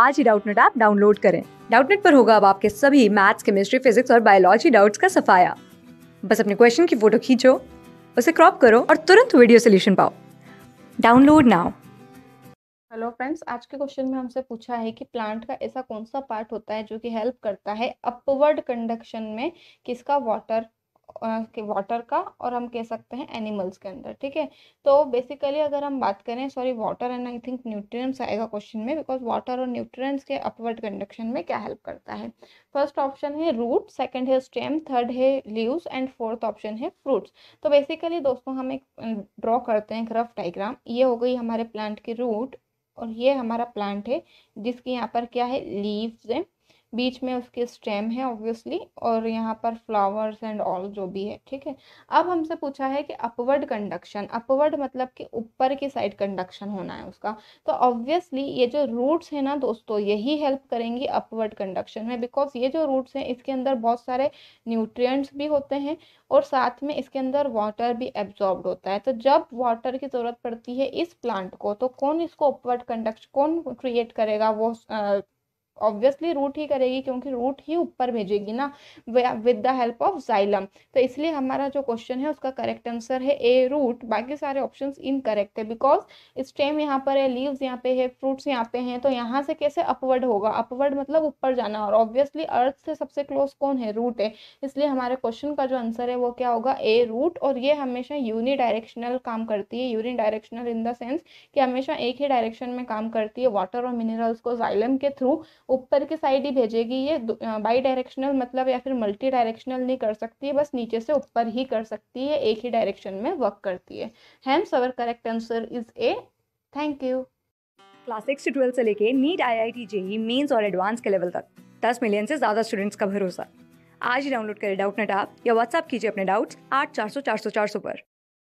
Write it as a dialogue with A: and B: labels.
A: आज ही Doubtnut app download करें डाउटनेट पर होगा अब आपके सभी मैथ्स केमिस्ट्री फिजिक्स और बायोलॉजी डाउट्स का सफाया बस अपने क्वेश्चन की फोटो खींचो उसे क्रॉप करो और तुरंत वीडियो सोल्यूशन पाओ डाउनलोड नाउ
B: हेलो फ्रेंड्स आज के क्वेश्चन में हमसे पूछा है कि प्लांट का ऐसा कौन सा पार्ट होता है जो कि हेल्प करता है अपवर्ड कंडक्शन में किसका वाटर के वाटर का और हम कह सकते हैं एनिमल्स के अंदर ठीक है तो बेसिकली अगर हम बात करें sorry water and I think nutrients आएगा क्वेश्चन में बिकॉज वाटर और न्यूट्रिएंट्स के अपवर्ड कंडक्शन में क्या हेल्प करता है फर्स्ट ऑप्शन है रूट सेकंड है स्टेम थर्ड है लीव्स एंड फोर्थ ऑप्शन है फ्रूट्स तो बेसिकली दोस्तों हम एक ड्रॉ करते हैं रफ डाइग्राम ये हो गई हमारे प्लांट की रूट और ये हमारा प्लांट है जिसकी यहाँ पर क्या है लीव्स है बीच में उसके स्टेम है ऑब्वियसली और यहाँ पर फ्लावर्स एंड ऑल जो भी है ठीक है अब हमसे पूछा है कि अपवर्ड कंडक्शन अपवर्ड मतलब कि ऊपर की साइड कंडक्शन होना है उसका तो ऑब्वियसली ये जो रूट्स है ना दोस्तों यही हेल्प करेंगी अपवर्ड कंडक्शन में बिकॉज ये जो रूट्स हैं इसके अंदर बहुत सारे न्यूट्रियट्स भी होते हैं और साथ में इसके अंदर वाटर भी एब्जॉर्ब होता है तो जब वाटर की ज़रूरत पड़ती है इस प्लांट को तो कौन इसको अपवर्ड कंडक्शन कौन क्रिएट करेगा वो आ, ऑब्वियसली रूट ही करेगी क्योंकि रूट ही ऊपर भेजेगी ना with the help of xylem तो इसलिए हमारा जो क्वेश्चन है उसका करेक्ट आंसर है ए रूट बाकी सारे ऑप्शन इनकरेक्ट है बिकॉज स्टेम यहाँ पर है लीव्स यहाँ पे है फ्रूट्स यहाँ पे हैं तो यहाँ से कैसे अपवर्ड होगा अपवर्ड मतलब ऊपर जाना और ऑब्वियसली अर्थ से सबसे क्लोज कौन है रूट है इसलिए हमारे क्वेश्चन का जो आंसर है वो क्या होगा ए रूट और ये हमेशा यूनि डायरेक्शनल काम करती है unidirectional in the sense कि हमेशा एक ही डायरेक्शन में काम करती है वाटर और मिनरल्स को जाइलम के थ्रू ऊपर की साइड ही भेजेगी ये बाई डायरेक्शनल मतलब या फिर मल्टी डायरेक्शनल नहीं कर सकती है बस नीचे से ऊपर ही कर सकती है एक ही डायरेक्शन में वर्क करती है hence
A: our correct answer is A thank you class six से ट्वेल्थ से लेके NEET I I T JEE mains और एडवांस के लेवल तक दस मिलियन से ज़्यादा स्टूडेंट्स का भरोसा आज ही डाउनलोड करें डाउट नेट आप या व्हाट्सअप कीजिए अपने डाउट्स आठ चार सौ चार सौ चार सौ पर